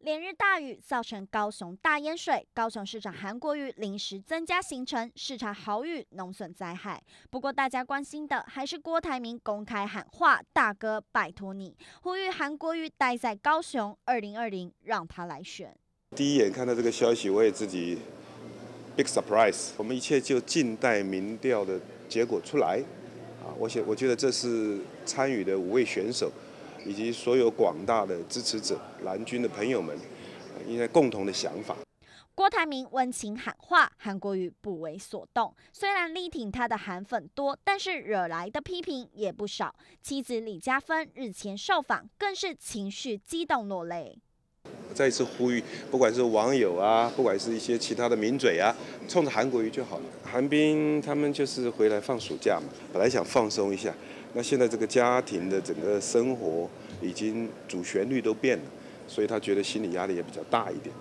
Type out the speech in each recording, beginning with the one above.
连日大雨造成高雄大淹水，高雄市长韩国瑜临时增加行程视察豪雨农损灾害。不过，大家关心的还是郭台铭公开喊话：“大哥，拜托你！”呼吁韩国瑜待在高雄。二零二零，让他来选。第一眼看到这个消息，我也自己 big surprise。我们一切就静待民调的结果出来。啊，我想我觉得这是参与的五位选手。以及所有广大的支持者、蓝军的朋友们，应该共同的想法。郭台铭温情喊话，韩国瑜不为所动。虽然力挺他的韩粉多，但是惹来的批评也不少。妻子李佳芬日前受访，更是情绪激动落泪。再次呼吁，不管是网友啊，不管是一些其他的名嘴啊，冲着韩国瑜就好了。韩冰他们就是回来放暑假嘛，本来想放松一下，那现在这个家庭的整个生活已经主旋律都变了，所以他觉得心理压力也比较大一点。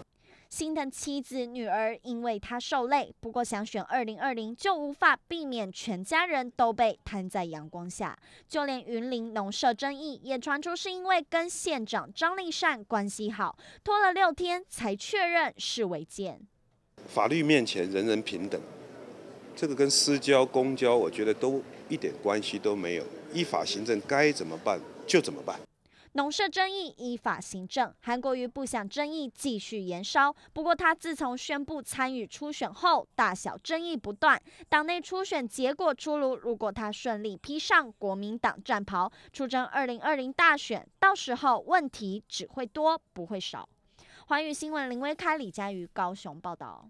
心疼妻子女儿，因为他受累。不过想选2020，就无法避免全家人都被摊在阳光下。就连云林农舍争议也传出是因为跟县长张立善关系好，拖了六天才确认是违建。法律面前人人平等，这个跟私交、公交，我觉得都一点关系都没有。依法行政，该怎么办就怎么办。农舍争议依法行政，韩国瑜不想争议继续延烧。不过，他自从宣布参与初选后，大小争议不断。党内初选结果出炉，如果他顺利披上国民党战袍，出征二零二零大选，到时候问题只会多不会少。环宇新闻林威开、李佳瑜，高雄报道。